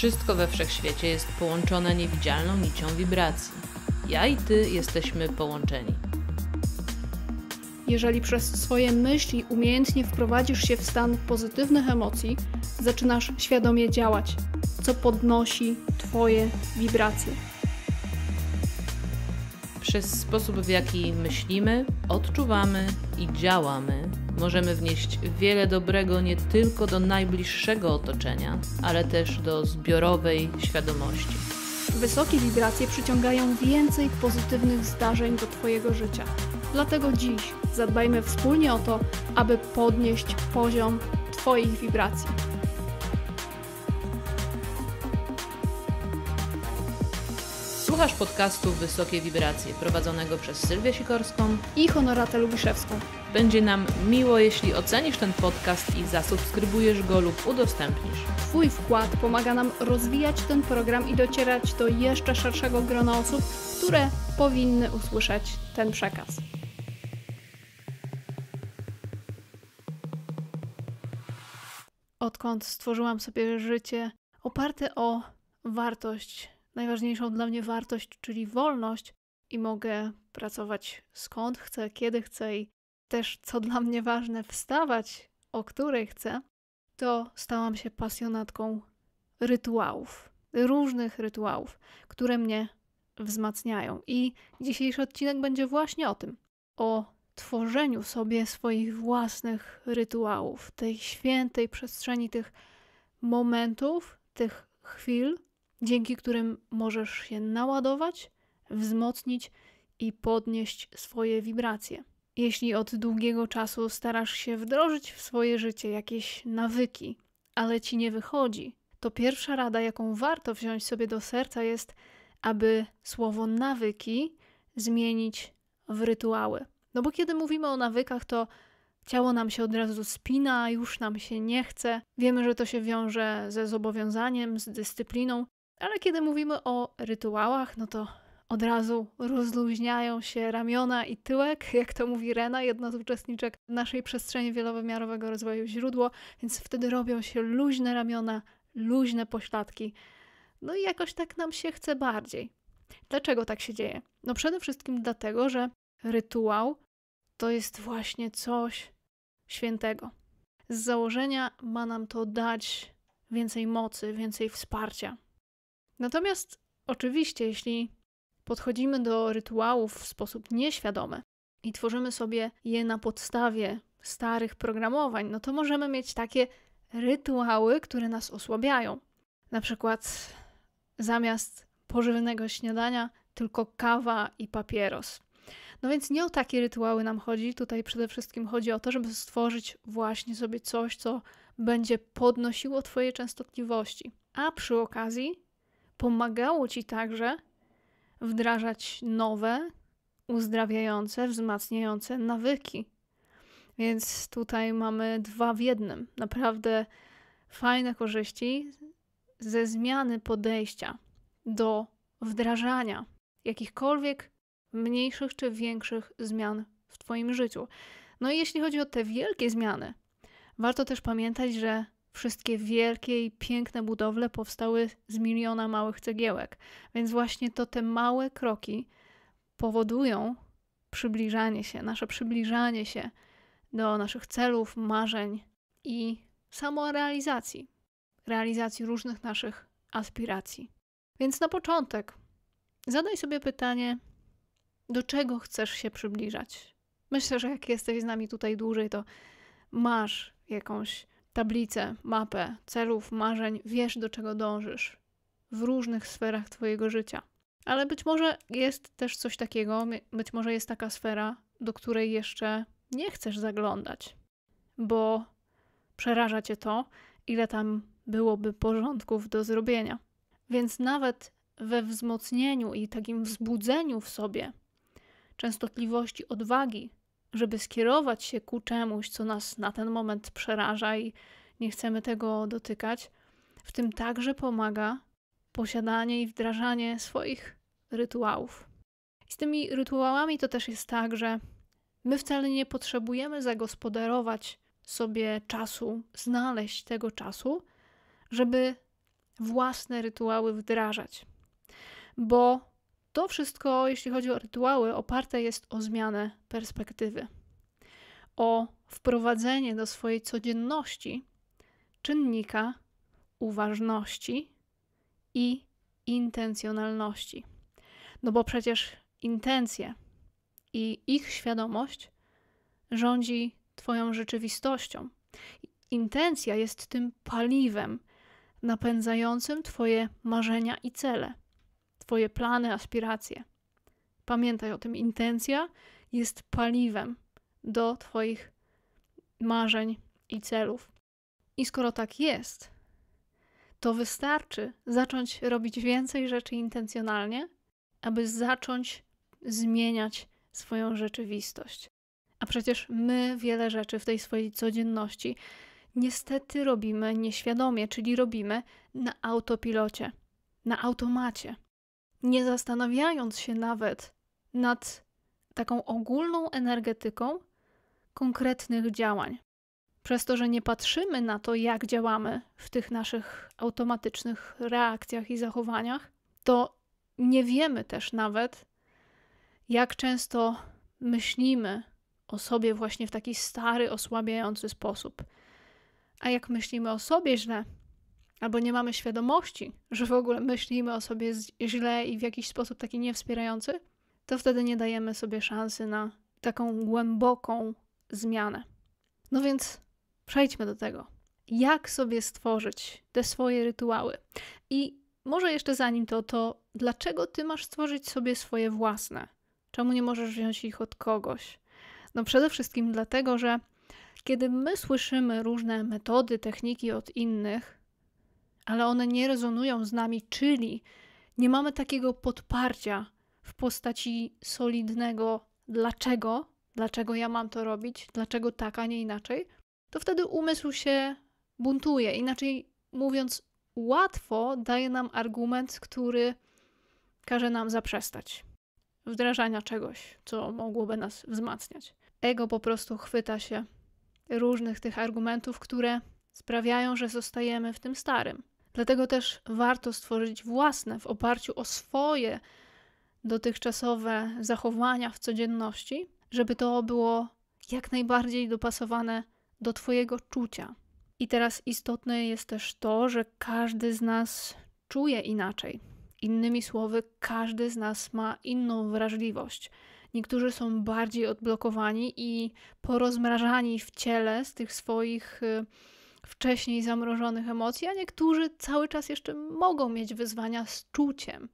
Wszystko we wszechświecie jest połączone niewidzialną nicią wibracji. Ja i ty jesteśmy połączeni. Jeżeli przez swoje myśli umiejętnie wprowadzisz się w stan pozytywnych emocji, zaczynasz świadomie działać, co podnosi Twoje wibracje. Przez sposób, w jaki myślimy, odczuwamy i działamy, Możemy wnieść wiele dobrego nie tylko do najbliższego otoczenia, ale też do zbiorowej świadomości. Wysokie wibracje przyciągają więcej pozytywnych zdarzeń do Twojego życia. Dlatego dziś zadbajmy wspólnie o to, aby podnieść poziom Twoich wibracji. Słuchasz podcastu Wysokie Wibracje, prowadzonego przez Sylwię Sikorską i Honoratę Lubiszewską. Będzie nam miło, jeśli ocenisz ten podcast i zasubskrybujesz go lub udostępnisz. Twój wkład pomaga nam rozwijać ten program i docierać do jeszcze szerszego grona osób, które powinny usłyszeć ten przekaz. Odkąd stworzyłam sobie życie oparte o wartość najważniejszą dla mnie wartość, czyli wolność, i mogę pracować skąd chcę, kiedy chcę i też, co dla mnie ważne, wstawać, o której chcę, to stałam się pasjonatką rytuałów, różnych rytuałów, które mnie wzmacniają. I dzisiejszy odcinek będzie właśnie o tym o tworzeniu sobie swoich własnych rytuałów, tej świętej przestrzeni, tych momentów, tych chwil, dzięki którym możesz się naładować, wzmocnić i podnieść swoje wibracje. Jeśli od długiego czasu starasz się wdrożyć w swoje życie jakieś nawyki, ale ci nie wychodzi, to pierwsza rada, jaką warto wziąć sobie do serca, jest, aby słowo nawyki zmienić w rytuały. No bo kiedy mówimy o nawykach, to ciało nam się od razu spina, już nam się nie chce. Wiemy, że to się wiąże ze zobowiązaniem, z dyscypliną, ale kiedy mówimy o rytuałach, no to od razu rozluźniają się ramiona i tyłek, jak to mówi Rena, jedna z uczestniczek naszej przestrzeni wielowymiarowego rozwoju źródło, więc wtedy robią się luźne ramiona, luźne pośladki. No i jakoś tak nam się chce bardziej. Dlaczego tak się dzieje? No przede wszystkim dlatego, że rytuał to jest właśnie coś świętego. Z założenia ma nam to dać więcej mocy, więcej wsparcia, Natomiast oczywiście, jeśli podchodzimy do rytuałów w sposób nieświadomy i tworzymy sobie je na podstawie starych programowań, no to możemy mieć takie rytuały, które nas osłabiają. Na przykład zamiast pożywnego śniadania tylko kawa i papieros. No więc nie o takie rytuały nam chodzi. Tutaj przede wszystkim chodzi o to, żeby stworzyć właśnie sobie coś, co będzie podnosiło Twoje częstotliwości. A przy okazji pomagało ci także wdrażać nowe, uzdrawiające, wzmacniające nawyki. Więc tutaj mamy dwa w jednym. Naprawdę fajne korzyści ze zmiany podejścia do wdrażania jakichkolwiek mniejszych czy większych zmian w Twoim życiu. No i jeśli chodzi o te wielkie zmiany, warto też pamiętać, że wszystkie wielkie i piękne budowle powstały z miliona małych cegiełek. Więc właśnie to te małe kroki powodują przybliżanie się, nasze przybliżanie się do naszych celów, marzeń i samorealizacji, realizacji różnych naszych aspiracji. Więc na początek zadaj sobie pytanie, do czego chcesz się przybliżać? Myślę, że jak jesteś z nami tutaj dłużej, to masz jakąś tablicę, mapę celów, marzeń, wiesz do czego dążysz w różnych sferach Twojego życia. Ale być może jest też coś takiego, być może jest taka sfera, do której jeszcze nie chcesz zaglądać, bo przeraża Cię to, ile tam byłoby porządków do zrobienia. Więc nawet we wzmocnieniu i takim wzbudzeniu w sobie częstotliwości odwagi żeby skierować się ku czemuś, co nas na ten moment przeraża i nie chcemy tego dotykać, w tym także pomaga posiadanie i wdrażanie swoich rytuałów. I z tymi rytuałami to też jest tak, że my wcale nie potrzebujemy zagospodarować sobie czasu, znaleźć tego czasu, żeby własne rytuały wdrażać. Bo to wszystko, jeśli chodzi o rytuały, oparte jest o zmianę perspektywy, o wprowadzenie do swojej codzienności czynnika uważności i intencjonalności. No bo przecież intencje i ich świadomość rządzi Twoją rzeczywistością. Intencja jest tym paliwem napędzającym Twoje marzenia i cele swoje plany, aspiracje. Pamiętaj o tym, intencja jest paliwem do Twoich marzeń i celów. I skoro tak jest, to wystarczy zacząć robić więcej rzeczy intencjonalnie, aby zacząć zmieniać swoją rzeczywistość. A przecież my wiele rzeczy w tej swojej codzienności niestety robimy nieświadomie, czyli robimy na autopilocie, na automacie nie zastanawiając się nawet nad taką ogólną energetyką konkretnych działań. Przez to, że nie patrzymy na to, jak działamy w tych naszych automatycznych reakcjach i zachowaniach, to nie wiemy też nawet, jak często myślimy o sobie właśnie w taki stary, osłabiający sposób. A jak myślimy o sobie źle, albo nie mamy świadomości, że w ogóle myślimy o sobie źle i w jakiś sposób taki niewspierający, to wtedy nie dajemy sobie szansy na taką głęboką zmianę. No więc przejdźmy do tego. Jak sobie stworzyć te swoje rytuały? I może jeszcze zanim to, to dlaczego ty masz stworzyć sobie swoje własne? Czemu nie możesz wziąć ich od kogoś? No przede wszystkim dlatego, że kiedy my słyszymy różne metody, techniki od innych, ale one nie rezonują z nami, czyli nie mamy takiego podparcia w postaci solidnego dlaczego, dlaczego ja mam to robić, dlaczego tak, a nie inaczej, to wtedy umysł się buntuje. Inaczej mówiąc, łatwo daje nam argument, który każe nam zaprzestać wdrażania czegoś, co mogłoby nas wzmacniać. Ego po prostu chwyta się różnych tych argumentów, które sprawiają, że zostajemy w tym starym. Dlatego też warto stworzyć własne w oparciu o swoje dotychczasowe zachowania w codzienności, żeby to było jak najbardziej dopasowane do Twojego czucia. I teraz istotne jest też to, że każdy z nas czuje inaczej. Innymi słowy, każdy z nas ma inną wrażliwość. Niektórzy są bardziej odblokowani i porozmrażani w ciele z tych swoich y, wcześniej zamrożonych emocji, a niektórzy cały czas jeszcze mogą mieć wyzwania z czuciem.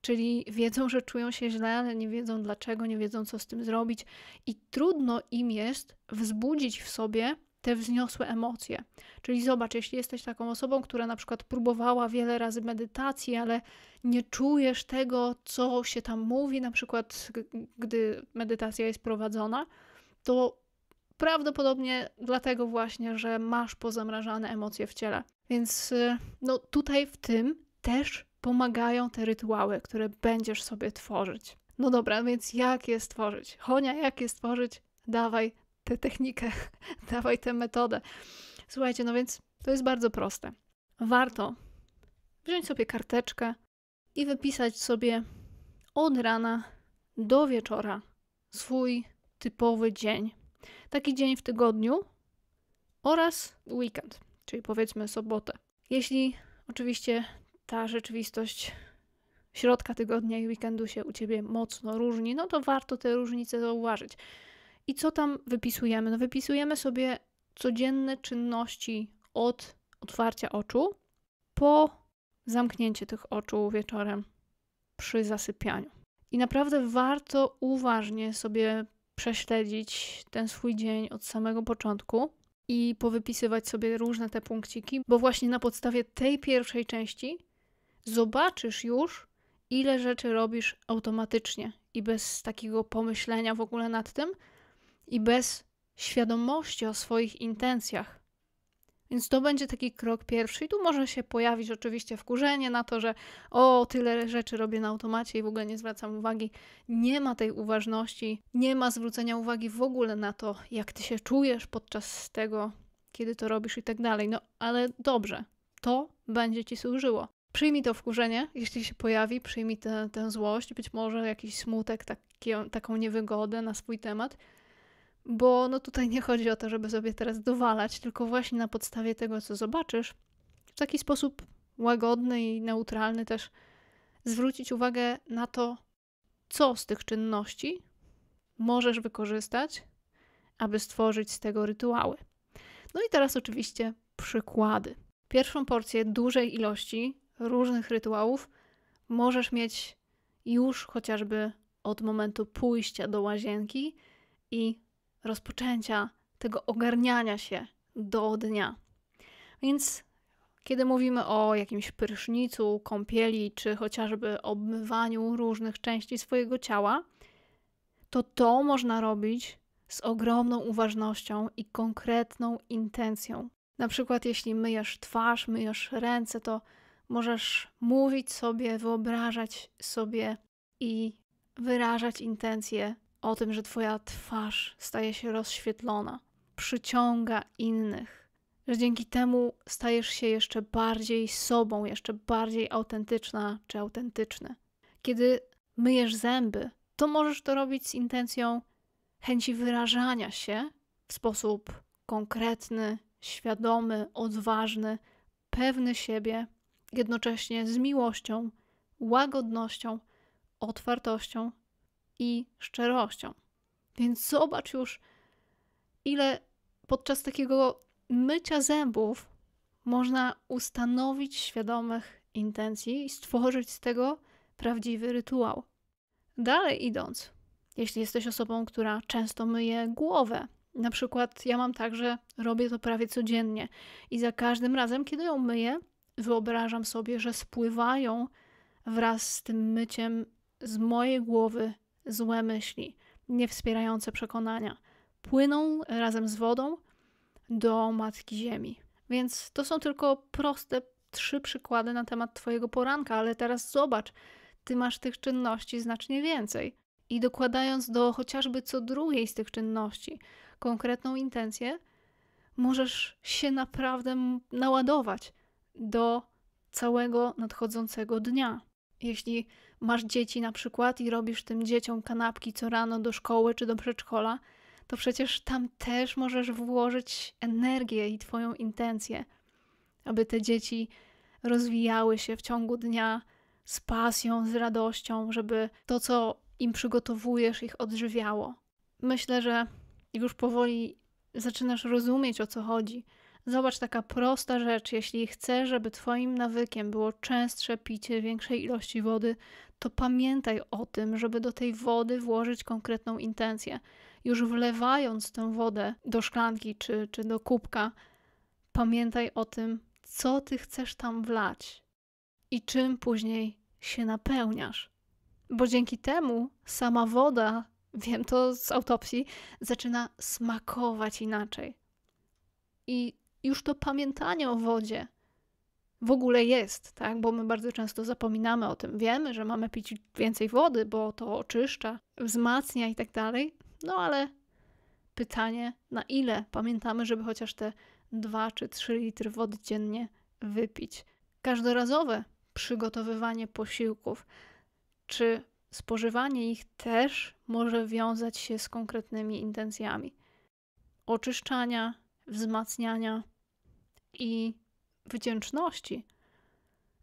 Czyli wiedzą, że czują się źle, ale nie wiedzą dlaczego, nie wiedzą, co z tym zrobić, i trudno im jest wzbudzić w sobie te wzniosłe emocje. Czyli zobacz, jeśli jesteś taką osobą, która na przykład próbowała wiele razy medytacji, ale nie czujesz tego, co się tam mówi, na przykład gdy medytacja jest prowadzona, to Prawdopodobnie dlatego właśnie, że masz pozamrażane emocje w ciele. Więc y, no, tutaj w tym też pomagają te rytuały, które będziesz sobie tworzyć. No dobra, więc jak je stworzyć? Honia, jak je stworzyć? Dawaj tę technikę, dawaj tę metodę. Słuchajcie, no więc to jest bardzo proste. Warto wziąć sobie karteczkę i wypisać sobie od rana do wieczora swój typowy dzień taki dzień w tygodniu oraz weekend, czyli powiedzmy sobotę. Jeśli oczywiście ta rzeczywistość środka tygodnia i weekendu się u Ciebie mocno różni, no to warto te różnice zauważyć. I co tam wypisujemy? No wypisujemy sobie codzienne czynności od otwarcia oczu po zamknięcie tych oczu wieczorem przy zasypianiu. I naprawdę warto uważnie sobie prześledzić ten swój dzień od samego początku i powypisywać sobie różne te punkciki, bo właśnie na podstawie tej pierwszej części zobaczysz już, ile rzeczy robisz automatycznie i bez takiego pomyślenia w ogóle nad tym i bez świadomości o swoich intencjach. Więc to będzie taki krok pierwszy. I tu może się pojawić oczywiście wkurzenie na to, że o, tyle rzeczy robię na automacie i w ogóle nie zwracam uwagi. Nie ma tej uważności, nie ma zwrócenia uwagi w ogóle na to, jak ty się czujesz podczas tego, kiedy to robisz i tak dalej. No ale dobrze, to będzie ci służyło. Przyjmij to wkurzenie, jeśli się pojawi, przyjmij tę, złość, być może jakiś smutek, taki, taką niewygodę na swój temat bo no tutaj nie chodzi o to, żeby sobie teraz dowalać, tylko właśnie na podstawie tego, co zobaczysz, w taki sposób łagodny i neutralny też zwrócić uwagę na to, co z tych czynności możesz wykorzystać, aby stworzyć z tego rytuały. No i teraz oczywiście przykłady. Pierwszą porcję dużej ilości różnych rytuałów możesz mieć już chociażby od momentu pójścia do łazienki i rozpoczęcia tego ogarniania się do dnia. Więc kiedy mówimy o jakimś prysznicu, kąpieli, czy chociażby obmywaniu różnych części swojego ciała, to to można robić z ogromną uważnością i konkretną intencją. Na przykład, jeśli myjesz twarz, myjesz ręce, to możesz mówić sobie, wyobrażać sobie i wyrażać intencje o tym, że Twoja twarz staje się rozświetlona, przyciąga innych, że dzięki temu stajesz się jeszcze bardziej sobą, jeszcze bardziej autentyczna czy autentyczny. Kiedy myjesz zęby, to możesz to robić z intencją chęci wyrażania się w sposób konkretny, świadomy, odważny, pewny siebie, jednocześnie z miłością, łagodnością, otwartością i szczerością. Więc zobacz już, ile podczas takiego mycia zębów można ustanowić świadomych intencji i stworzyć z tego prawdziwy rytuał. Dalej idąc, jeśli jesteś osobą, która często myje głowę, na przykład ja mam tak, że robię to prawie codziennie i za każdym razem, kiedy ją myję, wyobrażam sobie, że spływają wraz z tym myciem z mojej głowy złe myśli, niewspierające przekonania płyną razem z wodą do Matki Ziemi. Więc to są tylko proste trzy przykłady na temat Twojego poranka, ale teraz zobacz, Ty masz tych czynności znacznie więcej. I dokładając do chociażby co drugiej z tych czynności konkretną intencję, możesz się naprawdę naładować do całego nadchodzącego dnia. Jeśli masz dzieci na przykład i robisz tym dzieciom kanapki co rano do szkoły czy do przedszkola, to przecież tam też możesz włożyć energię i Twoją intencję, aby te dzieci rozwijały się w ciągu dnia z pasją, z radością, żeby to, co im przygotowujesz, ich odżywiało. Myślę, że już powoli zaczynasz rozumieć, o co chodzi Zobacz, taka prosta rzecz, jeśli chcesz, żeby Twoim nawykiem było częstsze picie większej ilości wody, to pamiętaj o tym, żeby do tej wody włożyć konkretną intencję. Już wlewając tę wodę do szklanki czy, czy do kubka, pamiętaj o tym, co Ty chcesz tam wlać i czym później się napełniasz. Bo dzięki temu sama woda, wiem to z autopsji, zaczyna smakować inaczej. I już to pamiętanie o wodzie w ogóle jest, tak? Bo my bardzo często zapominamy o tym. Wiemy, że mamy pić więcej wody, bo to oczyszcza, wzmacnia i tak dalej. No ale pytanie, na ile pamiętamy, żeby chociaż te 2 czy 3 litry wody dziennie wypić. Każdorazowe przygotowywanie posiłków czy spożywanie ich też może wiązać się z konkretnymi intencjami oczyszczania, wzmacniania i wdzięczności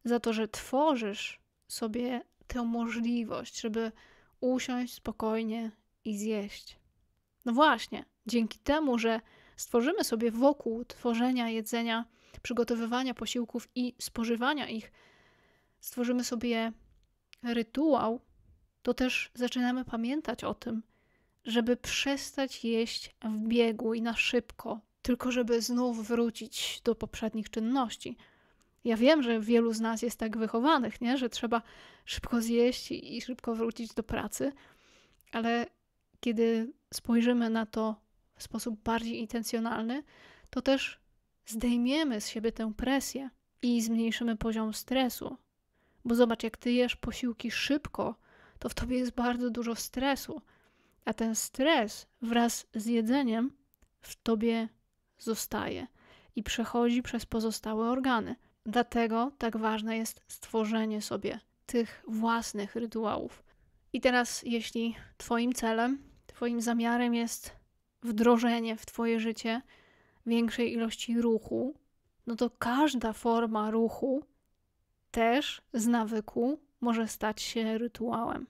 za to, że tworzysz sobie tę możliwość, żeby usiąść spokojnie i zjeść. No właśnie, dzięki temu, że stworzymy sobie wokół tworzenia jedzenia, przygotowywania posiłków i spożywania ich, stworzymy sobie rytuał, to też zaczynamy pamiętać o tym, żeby przestać jeść w biegu i na szybko, tylko żeby znów wrócić do poprzednich czynności. Ja wiem, że wielu z nas jest tak wychowanych, nie? że trzeba szybko zjeść i szybko wrócić do pracy, ale kiedy spojrzymy na to w sposób bardziej intencjonalny, to też zdejmiemy z siebie tę presję i zmniejszymy poziom stresu. Bo zobacz, jak ty jesz posiłki szybko, to w tobie jest bardzo dużo stresu, a ten stres wraz z jedzeniem w tobie zostaje i przechodzi przez pozostałe organy. Dlatego tak ważne jest stworzenie sobie tych własnych rytuałów. I teraz, jeśli Twoim celem, Twoim zamiarem jest wdrożenie w Twoje życie większej ilości ruchu, no to każda forma ruchu też z nawyku może stać się rytuałem.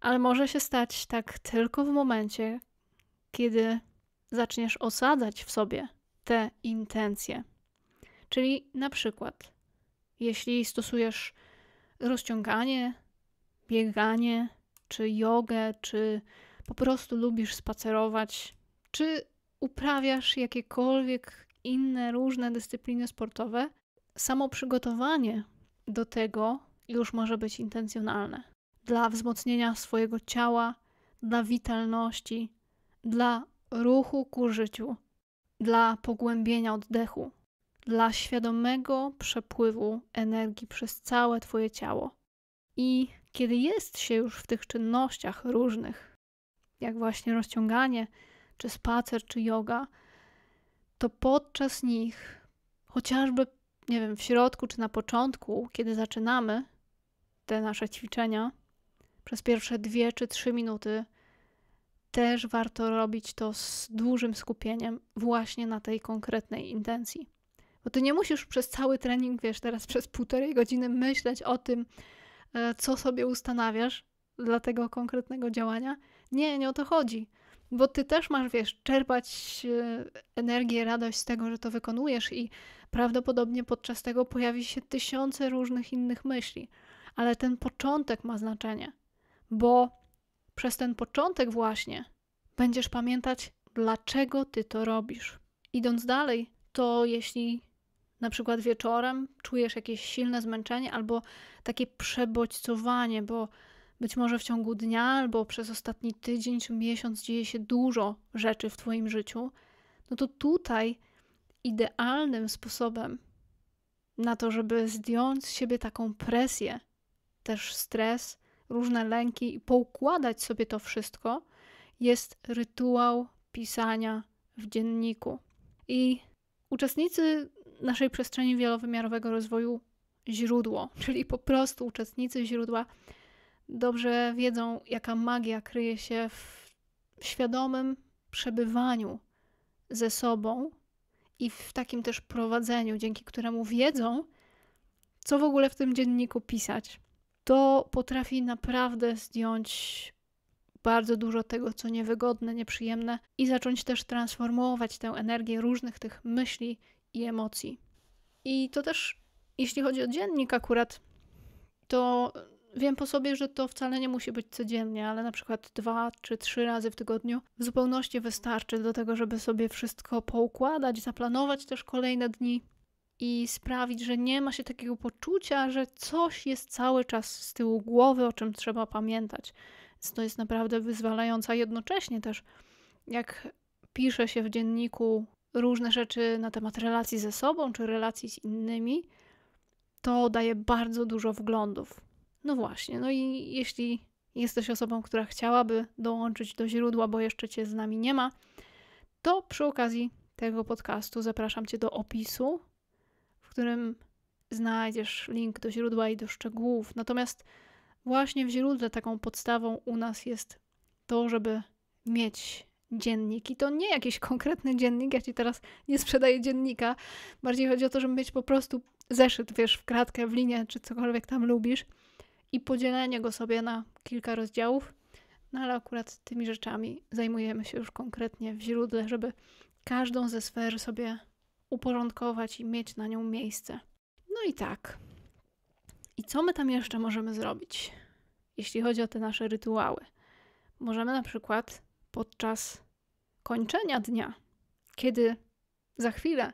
Ale może się stać tak tylko w momencie, kiedy zaczniesz osadzać w sobie te intencje. Czyli na przykład, jeśli stosujesz rozciąganie, bieganie, czy jogę, czy po prostu lubisz spacerować, czy uprawiasz jakiekolwiek inne różne dyscypliny sportowe, samo przygotowanie do tego już może być intencjonalne. Dla wzmocnienia swojego ciała, dla witalności, dla ruchu ku życiu, dla pogłębienia oddechu, dla świadomego przepływu energii przez całe Twoje ciało. I kiedy jest się już w tych czynnościach różnych, jak właśnie rozciąganie, czy spacer, czy yoga, to podczas nich, chociażby, nie wiem, w środku czy na początku, kiedy zaczynamy te nasze ćwiczenia, przez pierwsze dwie czy trzy minuty też warto robić to z dużym skupieniem właśnie na tej konkretnej intencji. Bo ty nie musisz przez cały trening, wiesz, teraz przez półtorej godziny myśleć o tym, e, co sobie ustanawiasz dla tego konkretnego działania. Nie, nie o to chodzi. Bo ty też masz, wiesz, czerpać e, energię, radość z tego, że to wykonujesz i prawdopodobnie podczas tego pojawi się tysiące różnych innych myśli. Ale ten początek ma znaczenie, bo przez ten początek właśnie będziesz pamiętać, dlaczego ty to robisz. Idąc dalej, to jeśli na przykład wieczorem czujesz jakieś silne zmęczenie albo takie przebodźcowanie, bo być może w ciągu dnia albo przez ostatni tydzień czy miesiąc dzieje się dużo rzeczy w Twoim życiu, no to tutaj idealnym sposobem na to, żeby zdjąć z siebie taką presję, też stres, różne lęki i poukładać sobie to wszystko, jest rytuał pisania w dzienniku. I uczestnicy naszej przestrzeni wielowymiarowego rozwoju źródło, czyli po prostu uczestnicy źródła, dobrze wiedzą, jaka magia kryje się w świadomym przebywaniu ze sobą i w takim też prowadzeniu, dzięki któremu wiedzą, co w ogóle w tym dzienniku pisać to potrafi naprawdę zdjąć bardzo dużo tego, co niewygodne, nieprzyjemne i zacząć też transformować tę energię różnych tych myśli i emocji. I to też, jeśli chodzi o dziennik akurat, to wiem po sobie, że to wcale nie musi być codziennie, ale na przykład dwa czy trzy razy w tygodniu w zupełności wystarczy do tego, żeby sobie wszystko poukładać, zaplanować też kolejne dni i sprawić, że nie ma się takiego poczucia, że coś jest cały czas z tyłu głowy, o czym trzeba pamiętać. Więc to jest naprawdę wyzwalające. A jednocześnie też, jak pisze się w dzienniku różne rzeczy na temat relacji ze sobą czy relacji z innymi, to daje bardzo dużo wglądów. No właśnie, no i jeśli jesteś osobą, która chciałaby dołączyć do źródła, bo jeszcze Cię z nami nie ma, to przy okazji tego podcastu zapraszam Cię do opisu którym znajdziesz link do źródła i do szczegółów. Natomiast właśnie w źródle taką podstawą u nas jest to, żeby mieć dziennik. I to nie jakiś konkretny dziennik, ja ci teraz nie sprzedaję dziennika. Bardziej chodzi o to, żeby mieć po prostu zeszyt, wiesz, w kratkę, w linię, czy cokolwiek tam lubisz i podzielenie go sobie na kilka rozdziałów. No ale akurat tymi rzeczami zajmujemy się już konkretnie w źródle, żeby każdą ze sfer sobie uporządkować i mieć na nią miejsce. No i tak. I co my tam jeszcze możemy zrobić, jeśli chodzi o te nasze rytuały? Możemy na przykład podczas kończenia dnia, kiedy za chwilę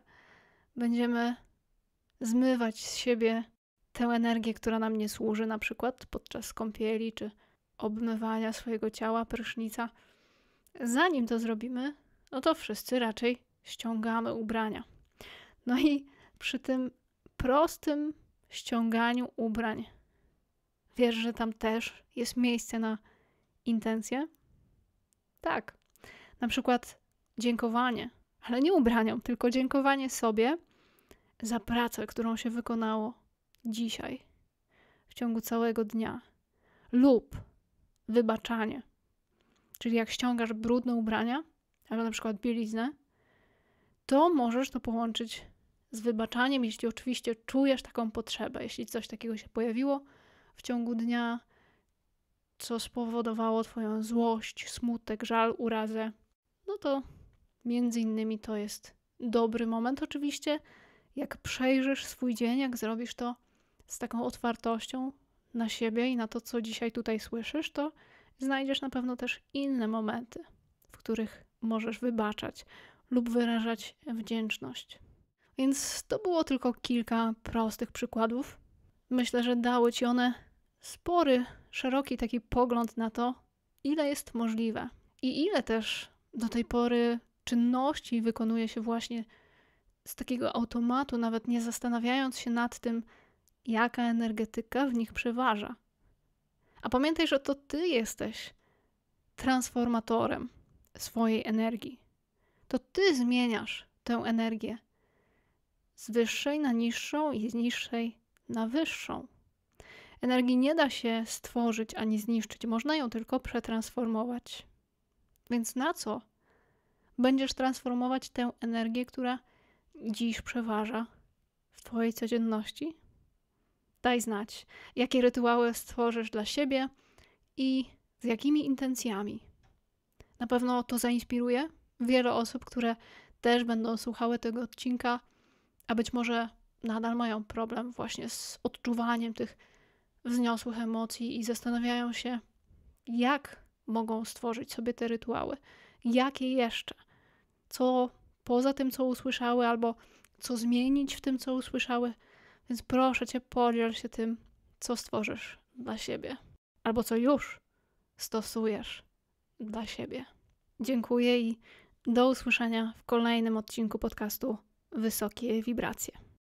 będziemy zmywać z siebie tę energię, która nam nie służy, na przykład podczas kąpieli czy obmywania swojego ciała, prysznica. Zanim to zrobimy, no to wszyscy raczej ściągamy ubrania. No i przy tym prostym ściąganiu ubrań, wiesz, że tam też jest miejsce na intencje? Tak. Na przykład dziękowanie, ale nie ubraniom, tylko dziękowanie sobie za pracę, którą się wykonało dzisiaj, w ciągu całego dnia, lub wybaczanie. Czyli jak ściągasz brudne ubrania, albo na przykład bieliznę, to możesz to połączyć z wybaczaniem, jeśli oczywiście czujesz taką potrzebę, jeśli coś takiego się pojawiło w ciągu dnia, co spowodowało Twoją złość, smutek, żal, urazę, no to między innymi to jest dobry moment. Oczywiście, jak przejrzysz swój dzień, jak zrobisz to z taką otwartością na siebie i na to, co dzisiaj tutaj słyszysz, to znajdziesz na pewno też inne momenty, w których możesz wybaczać lub wyrażać wdzięczność. Więc to było tylko kilka prostych przykładów. Myślę, że dały ci one spory, szeroki taki pogląd na to, ile jest możliwe i ile też do tej pory czynności wykonuje się właśnie z takiego automatu, nawet nie zastanawiając się nad tym, jaka energetyka w nich przeważa. A pamiętaj, że to ty jesteś transformatorem swojej energii. To ty zmieniasz tę energię z wyższej na niższą i z niższej na wyższą. Energii nie da się stworzyć ani zniszczyć, można ją tylko przetransformować. Więc na co będziesz transformować tę energię, która dziś przeważa w Twojej codzienności? Daj znać, jakie rytuały stworzysz dla siebie i z jakimi intencjami. Na pewno to zainspiruje wiele osób, które też będą słuchały tego odcinka a być może nadal mają problem właśnie z odczuwaniem tych wzniosłych emocji i zastanawiają się, jak mogą stworzyć sobie te rytuały, jakie jeszcze, co poza tym, co usłyszały, albo co zmienić w tym, co usłyszały. Więc proszę cię, podziel się tym, co stworzysz dla siebie, albo co już stosujesz dla siebie. Dziękuję i do usłyszenia w kolejnym odcinku podcastu wysokie wibracje.